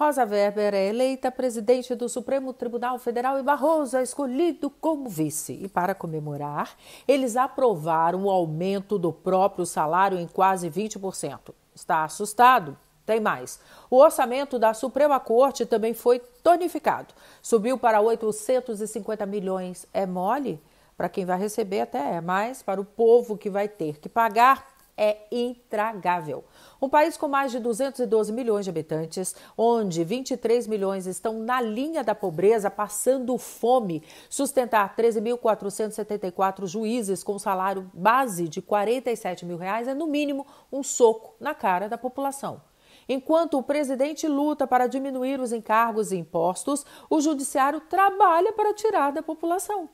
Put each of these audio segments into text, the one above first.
Rosa Weber é eleita presidente do Supremo Tribunal Federal e Barroso é escolhido como vice. E para comemorar, eles aprovaram o aumento do próprio salário em quase 20%. Está assustado? Tem mais. O orçamento da Suprema Corte também foi tonificado. Subiu para 850 milhões. É mole? Para quem vai receber até é, mas para o povo que vai ter que pagar, é intragável. Um país com mais de 212 milhões de habitantes, onde 23 milhões estão na linha da pobreza, passando fome, sustentar 13.474 juízes com salário base de 47 mil reais é, no mínimo, um soco na cara da população. Enquanto o presidente luta para diminuir os encargos e impostos, o judiciário trabalha para tirar da população.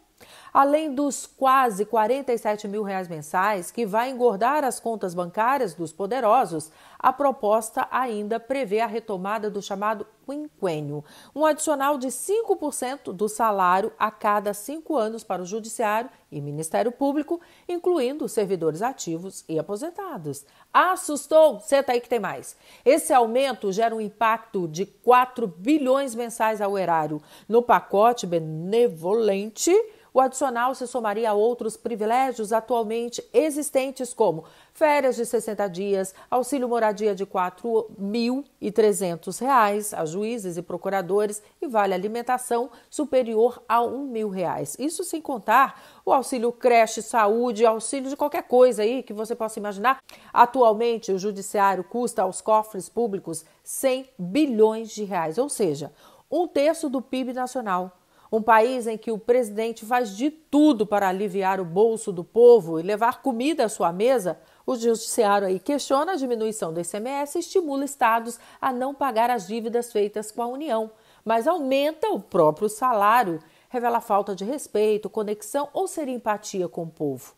Além dos quase 47 mil reais mensais que vai engordar as contas bancárias dos poderosos, a proposta ainda prevê a retomada do chamado quinquênio, um adicional de 5% do salário a cada cinco anos para o Judiciário e Ministério Público, incluindo servidores ativos e aposentados. Assustou? Senta aí que tem mais. Esse aumento gera um impacto de 4 bilhões mensais ao erário. No pacote benevolente, o adicional se somaria a outros privilégios atualmente existentes, como férias de 60 dias, auxílio moradia de R$ 4.300 reais a juízes e procuradores e vale alimentação superior a R$ 1.000. Reais. Isso sem contar o auxílio creche, saúde, auxílio de qualquer coisa aí que você possa imaginar. Atualmente, o judiciário custa aos cofres públicos 100 bilhões de reais, ou seja, um terço do PIB nacional. Um país em que o presidente faz de tudo para aliviar o bolso do povo e levar comida à sua mesa, o judiciário aí questiona a diminuição do ICMS e estimula estados a não pagar as dívidas feitas com a União, mas aumenta o próprio salário, revela falta de respeito, conexão ou ser empatia com o povo.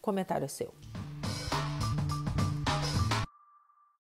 O comentário é seu.